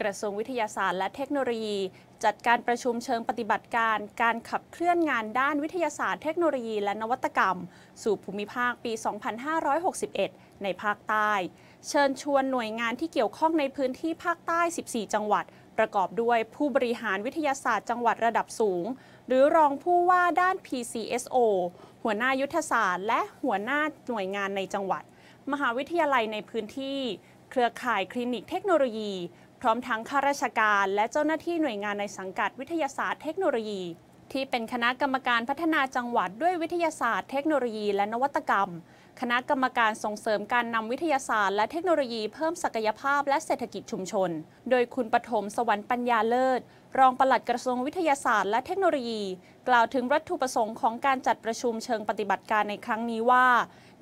กระทรวงวิทยาศาสตร์และเทคโนโลยี จัดการประชุมเชิงปฏิบัติการ การขับเคลื่อนงานด้านวิทยาศาสตร์เทคโนโลยีและนวัตกรรม สู่ภูมิภาคปี 2561 ในภาคใต้ เชิญชวนหน่วยงานที่เกี่ยวข้องในพื้นที่ภาคใต้ 14 จังหวัด ประกอบด้วยผู้บริหารวิทยาศาสตร์จังหวัดระดับสูงหรือรองผู้ว่าด้าน PCSO หัวหน้ายุทธศาสตร์และหัวหน้าหน่วยงานในจังหวัด มหาวิทยาลัยในพื้นที่เครือข่ายคลินิกเทคโนโลยีร้อมทั้งข้าราชการและเจ้าหน้าที่หน่วยงานในสังกัดวิทยาศาสตร์เทคโนโลยี ที่เป็นคณะกรรมการพัฒนาจังหวัดด้วยวิทยาศาสตร์เทคโนโลยี และนวัตกรรม คณะกรรมการส่งเสริมการนำวิทยาศาสตร์และเทคโนโลยีเพิ่มศักยภาพและเศรษฐกิจชุมชน โดยคุณปฐมสวรรค์ปัญญาเลิศรองปลัดกระทรวงวิทยาศาสตร์และเทคโนโลยี กล่าวถึงวัตถุประสงค์ของการจัดประชุมเชิงปฏิบัติการในครั้งนี้ว่า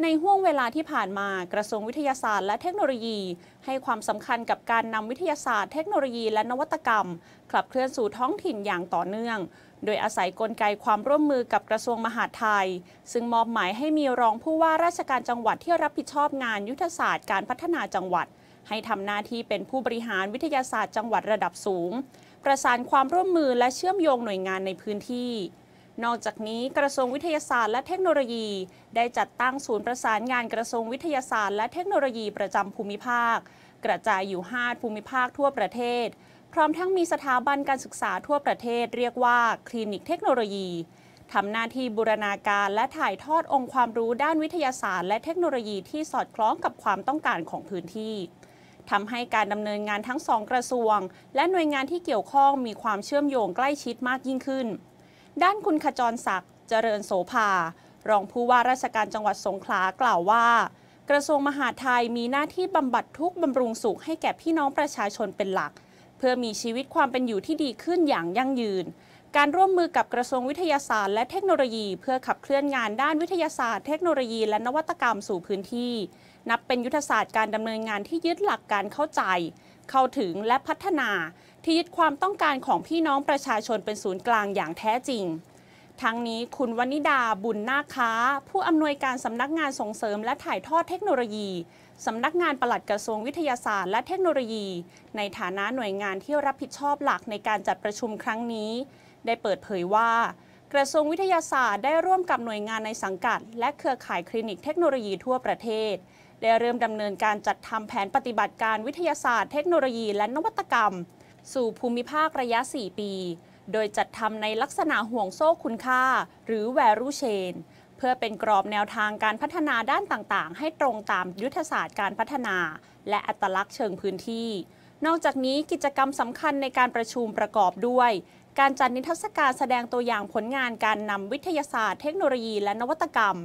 ในห่วงเวลาที่ผ่านมากระทรวงวิทยาศาสตร์และเทคโนโลยี ให้ความสำคัญกับการนำวิทยาศาสตร์ เทคโนโลยี และนวัตกรรม ขับเคลื่อนสู่ท้องถิ่นอย่างต่อเนื่อง โดยอาศัยกลไกความร่วมมือกับกระทรวงมหาดไทย ซึ่งมอบหมายให้มีรองผู้ว่าราชการจังหวัดที่รับผิดชอบงานยุทธศาสตร์การพัฒนาจังหวัด ให้ทำหน้าที่เป็นผู้บริหารวิทยาศาสตร์จังหวัดระดับสูงประสานความร่วมมือและเชื่อมโยงหน่วยงานในพื้นที่ นอกจากนี้กระทรวงวิทยาศาสตร์และเทคโนโลยี ได้จัดตั้งศูนย์ประสานงานกระทรวงวิทยาศาสตร์และเทคโนโลยีประจำภูมิภาค กระจายอยู่5ภูมิภาคทั่วประเทศ พร้อมทั้งมีสถาบันการศึกษาทั่วประเทศ เรียกว่าคลินิกเทคโนโลยีทำหน้าที่บูรณาการและถ่ายทอดองค์ความรู้ด้านวิทยาศาสตร์ และเทคโนโลยีที่สอดคล้องกับความต้องการของพื้นที่ทำให้การดำเนินงานทั้งสองกระทรวง และหน่วยงานที่เกี่ยวข้องมีความเชื่อมโยงใกล้ชิดมากยิ่งขึ้น ด้านคุณขจรศักดิ์เจริญโสภา รองผู้ว่าราชการจังหวัดสงขลา กล่าวว่า กระทรวงมหาดไทยมีหน้าที่บำบัดทุกบำรุงสุขให้แก่พี่น้องประชาชนเป็นหลัก เพื่อมีชีวิตความเป็นอยู่ที่ดีขึ้นอย่างยั่งยืนการร่วมมือกับกระทรวงวิทยาศาสตร์และเทคโนโลยีเพื่อขับเคลื่อนงานด้านวิทยาศาสตร์เทคโนโลยีและนวัตกรรมสู่พื้นที่ นับเป็นยุทธศาสตร์การดำเนินงานที่ยึดหลักการเข้าใจ เข้าถึงและพัฒนาที่ยึดความต้องการของพี่น้องประชาชนเป็นศูนย์กลางอย่างแท้จริง ทั้งนี้คุณวนิดาบุญนาค้าผู้อำนวยการ สำนักงานส่งเสริมและถ่ายทอดเทคโนโลยี สำนักงานปลัดกระทรวงวิทยาศาสตร์และเทคโนโลยี ในฐานะหน่วยงานที่รับผิดชอบหลักในการจัดประชุมครั้งนี้ได้เปิดเผยว่า กระทรวงวิทยาศาสตร์ได้ร่วมกับหน่วยงานในสังกัด และเครือข่ายคลินิกเทคโนโลยีทั่วประเทศ ได้เริ่มดำเนินการจัดทำแผนปฏิบัติการวิทยาศาสตร์เทคโนโลยีและนวัตกรรม สู่ภูมิภาคระยะ 4 ปี โดยจัดทำในลักษณะห่วงโซ่คุณค่า หรือ value chain เพื่อเป็นกรอบแนวทางการพัฒนาด้านต่างๆ ให้ตรงตามยุทธศาสตร์การพัฒนา และอัตลักษณ์เชิงพื้นที่นอกจากนี้กิจกรรมสำคัญในการประชุมประกอบด้วย การจัดนิทรรศการแสดงตัวอย่างผลงานการนำวิทยาศาสตร์เทคโนโลยีและนวัตกรรม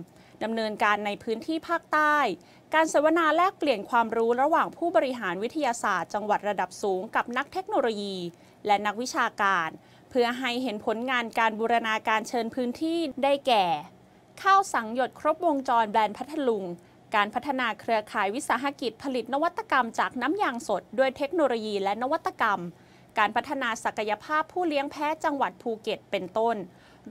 ดำเนินการในพื้นที่ภาคใต้ การเสวนาแลกเปลี่ยนความรู้ระหว่างผู้บริหารวิทยาศาสตร์จังหวัดระดับสูงกับนักเทคโนโลยี และนักวิชาการ เพื่อให้เห็นผลงานการบูรณาการเชิญพื้นที่ได้แก่ข้าวสังหยดครบวงจรแบรนด์พัทลุงการพัฒนาเครือข่ายวิสาหกิจ ผลิตนวัตกรรมจากน้ำยางสด ด้วยเทคโนโลยี และนวัตกรรม การพัฒนาศักยภาพผู้เลี้ยงแพะจังหวัดภูเก็ต เป็นต้น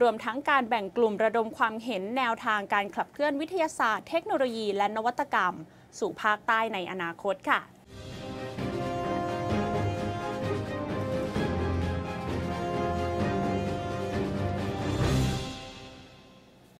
รวมทั้งการแบ่งกลุ่มระดมความเห็นแนวทางการขับเคลื่อนวิทยาศาสตร์ เทคโนโลยี และนวัตกรรม สู่ภาคใต้ในอนาคตค่ะ